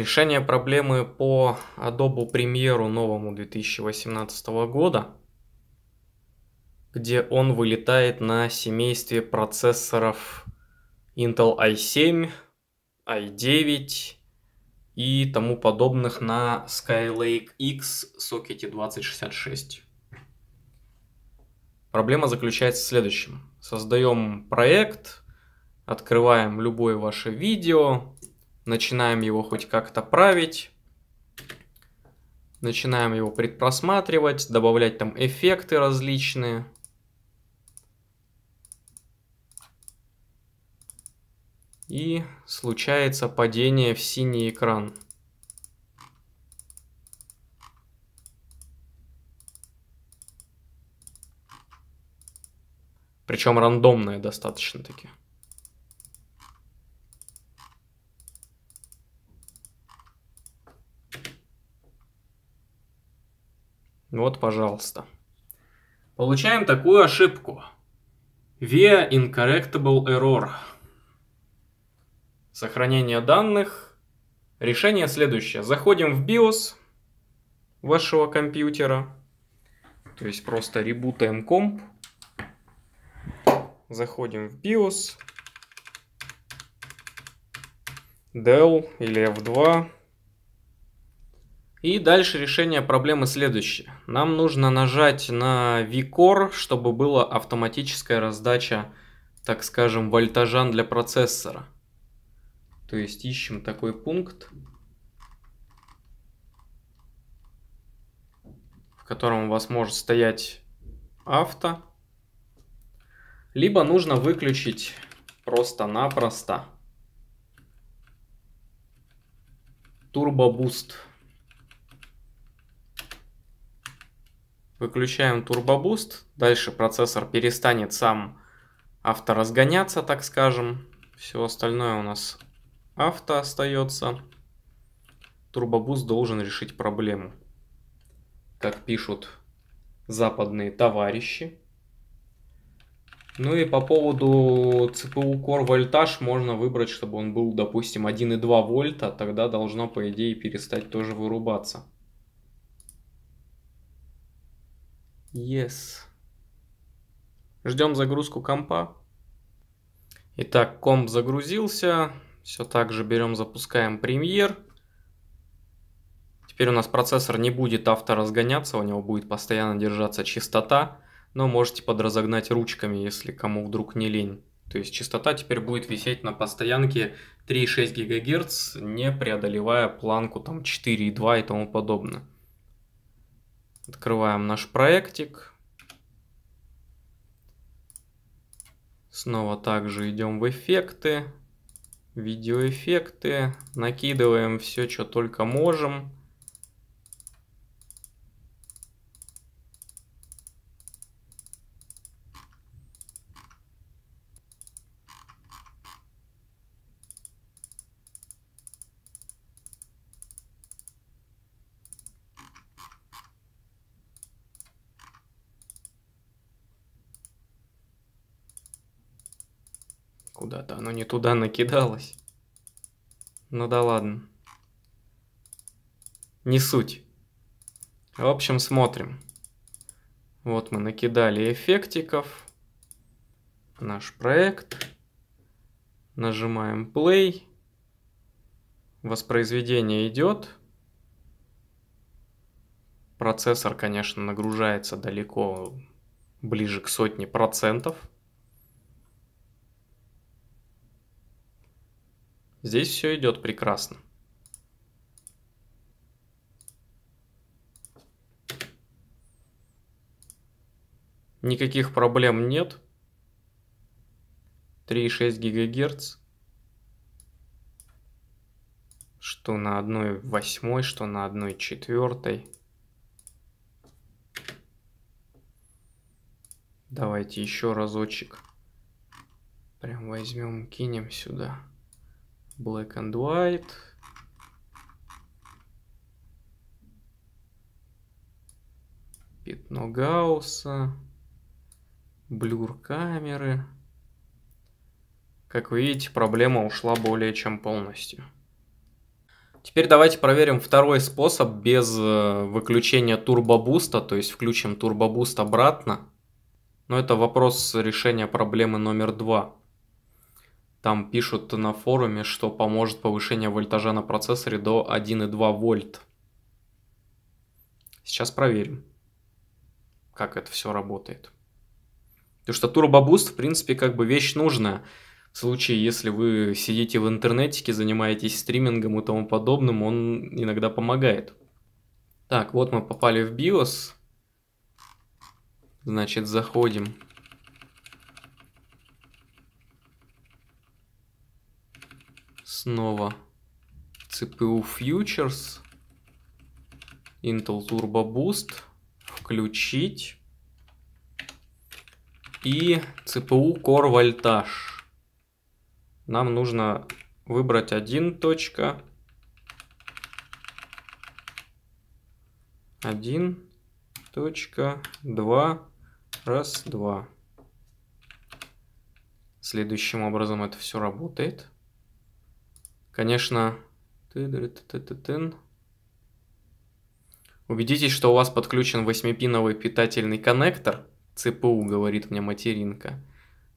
Решение проблемы по Adobe Premiere новому 2018 года, где он вылетает на семействе процессоров Intel i7, i9 и тому подобных на Skylake X сокете 2066. Проблема заключается в следующем. Создаем проект, открываем любое ваше видео, начинаем его хоть как-то править. Начинаем его предпросматривать, добавлять там эффекты различные. И случается падение в синий экран. Причем рандомное достаточно таки. Вот, пожалуйста. Получаем такую ошибку. Via incorrectable error. Сохранение данных. Решение следующее. Заходим в BIOS вашего компьютера. То есть просто ребутаем комп. Заходим в BIOS. Dell или F2. И дальше решение проблемы следующее. Нам нужно нажать на VCore, чтобы была автоматическая раздача, так скажем, вольтажан для процессора. То есть ищем такой пункт, в котором у вас может стоять авто. Либо нужно выключить просто-напросто турбобуст. Turbo Boost. Выключаем boost Дальше процессор перестанет сам авторазгоняться, так скажем. Все остальное у нас авто остается. boost должен решить проблему. Как пишут западные товарищи. Ну и по поводу CPU Core вольтаж можно выбрать, чтобы он был, допустим, 1,2 вольта, тогда должно, по идее, перестать тоже вырубаться. Yes. Ждем загрузку компа. Итак, комп загрузился. Все так же берем, запускаем Premiere. Теперь у нас процессор не будет авторазгоняться, у него будет постоянно держаться частота, но можете подразогнать ручками, если кому вдруг не лень. То есть частота теперь будет висеть на постоянке 3,6 ГГц, не преодолевая планку там 4,2 и тому подобное. Открываем наш проектик. Снова также идем в эффекты, видеоэффекты, накидываем все, что только можем. Куда-то оно не туда накидалось. Ну да ладно. Не суть. В общем, смотрим. Вот мы накидали эффектиков. Наш проект. Нажимаем play. Воспроизведение идет. Процессор, конечно, нагружается далеко ближе к сотне процентов. Здесь все идет прекрасно. Никаких проблем нет. 3,6 ГГц. Что на 1,8, что на 1,4. Давайте еще разочек. Прям возьмем, кинем сюда. Black and White. Пятно Гаусса. Блюр камеры. Как вы видите, проблема ушла более чем полностью. Теперь давайте проверим второй способ без э, выключения турбобуста, то есть включим турбобуст обратно. Но это вопрос решения проблемы номер два. Там пишут на форуме, что поможет повышение вольтажа на процессоре до 1,2 вольт. Сейчас проверим, как это все работает. Потому что boost в принципе, как бы вещь нужная. В случае, если вы сидите в интернете, занимаетесь стримингом и тому подобным, он иногда помогает. Так, вот мы попали в BIOS. Значит, заходим снова CPU Futures, Intel Turbo Boost, включить и CPU Core Voltage. Нам нужно выбрать один точка, один точка, два, раз, два. Следующим образом это все работает. Конечно, убедитесь, что у вас подключен 8-пиновый питательный коннектор. ЦПУ, говорит мне материнка.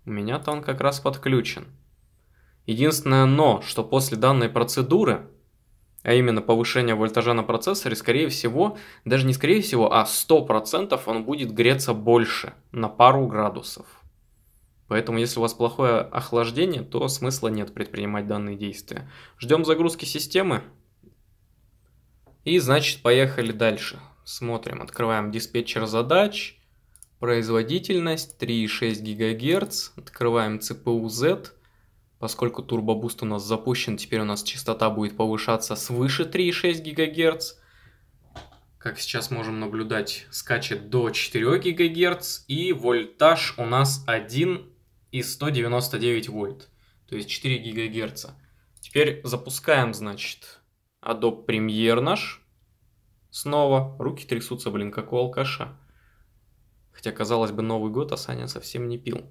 У меня-то он как раз подключен. Единственное но, что после данной процедуры, а именно повышения вольтажа на процессоре, скорее всего, даже не скорее всего, а 100% он будет греться больше на пару градусов. Поэтому, если у вас плохое охлаждение, то смысла нет предпринимать данные действия. Ждем загрузки системы. И, значит, поехали дальше. Смотрим, открываем диспетчер задач, производительность 3,6 ГГц, открываем CPU Z. Поскольку турбобуст у нас запущен, теперь у нас частота будет повышаться свыше 3,6 ГГц как сейчас можем наблюдать, скачет до 4 ГГц, и вольтаж у нас 1 и 199 вольт, то есть 4 гигагерца. Теперь запускаем, значит, Adobe Premiere наш. Снова руки трясутся, блин, как у алкаша. Хотя, казалось бы, Новый год, а Саня совсем не пил.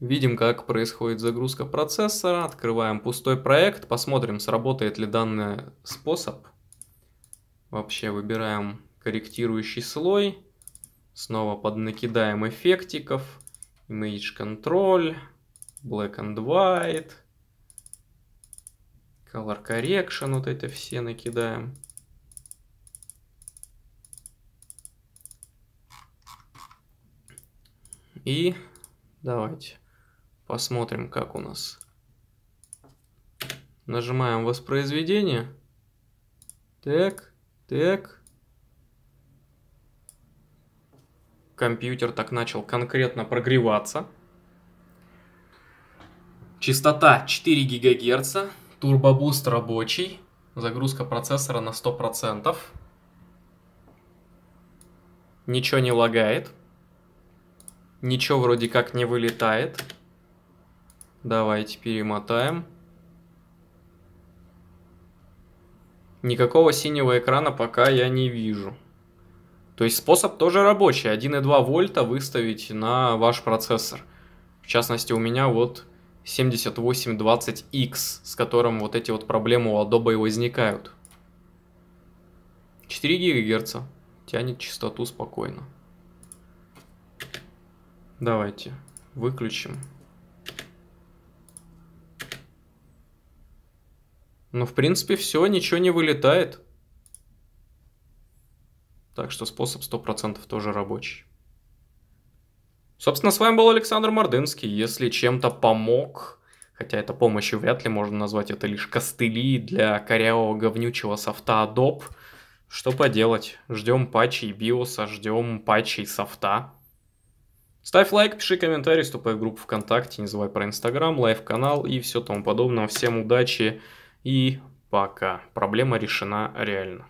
Видим, как происходит загрузка процессора, открываем пустой проект, посмотрим, сработает ли данный способ. Вообще выбираем корректирующий слой, снова поднакидаем эффектиков, Image Control, Black and White, Color Correction, вот это все накидаем. И давайте посмотрим, как у нас. Нажимаем воспроизведение. Так, так. компьютер так начал конкретно прогреваться. Частота 4 ГГц, турбобуст рабочий, загрузка процессора на 100%. Ничего не лагает. Ничего вроде как не вылетает. Давайте перемотаем. Никакого синего экрана пока я не вижу. То есть способ тоже рабочий, 1,2 вольта выставить на ваш процессор. В частности, у меня вот 7820X, с которым вот эти вот проблемы у Adobe возникают. 4 ГГц. Тянет частоту спокойно. Давайте выключим. Ну, в принципе, все, ничего не вылетает. Так что способ 100% тоже рабочий. Собственно, с вами был Александр Мордынский. Если чем-то помог, хотя это помощью вряд ли можно назвать, это лишь костыли для корявого говнючего софта Adobe, что поделать? Ждем патчей биоса, ждем патчей софта. Ставь лайк, пиши комментарий, вступай в группу ВКонтакте, не забывай про Инстаграм, лайв-канал и все тому подобное. Всем удачи и пока. Проблема решена реально.